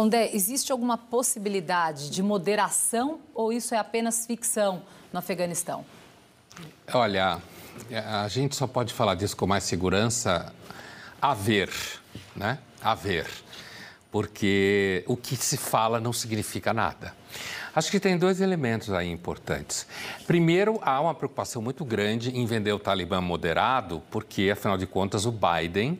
Ondé, existe alguma possibilidade de moderação ou isso é apenas ficção no Afeganistão? Olha, a gente só pode falar disso com mais segurança a ver, né? A ver. Porque o que se fala não significa nada. Acho que tem dois elementos aí importantes. Primeiro, há uma preocupação muito grande em vender o Talibã moderado, porque, afinal de contas, o Biden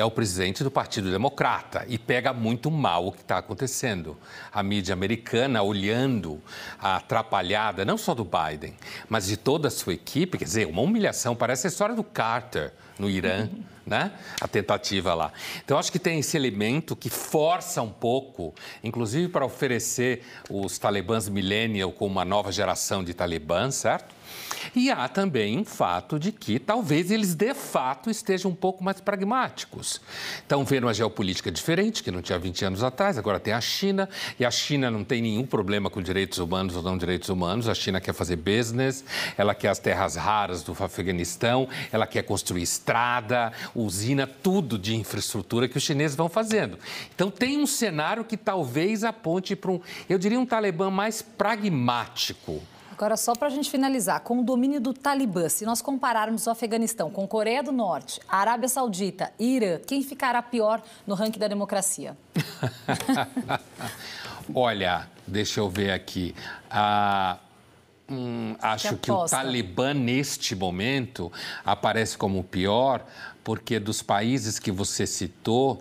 é o presidente do Partido Democrata e pega muito mal o que está acontecendo. A mídia americana olhando a atrapalhada, não só do Biden, mas de toda a sua equipe, quer dizer, uma humilhação, parece a história do Carter no Irã. Uhum. Né? A tentativa lá. Então, acho que tem esse elemento que força um pouco, inclusive para oferecer os talibãs millennial com uma nova geração de talibãs, certo? E há também um fato de que talvez eles de fato estejam um pouco mais pragmáticos. Então, vendo uma geopolítica diferente, que não tinha 20 anos atrás, agora tem a China, e a China não tem nenhum problema com direitos humanos ou não direitos humanos. A China quer fazer business, ela quer as terras raras do Afeganistão, ela quer construir estrada, usina, tudo de infraestrutura que os chineses vão fazendo. Então, tem um cenário que talvez aponte para um, eu diria, um talibã mais pragmático. Agora, só para a gente finalizar, com o domínio do Talibã, se nós compararmos o Afeganistão com Coreia do Norte, Arábia Saudita, Irã, quem ficará pior no ranking da democracia? Olha, deixa eu ver aqui. Ah, hum, acho que, que o Talibã, neste momento, aparece como o pior, porque dos países que você citou,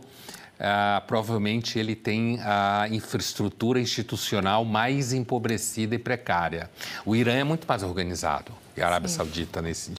ah, provavelmente ele tem a infraestrutura institucional mais empobrecida e precária. O Irã é muito mais organizado e a Arábia Sim. Saudita nesse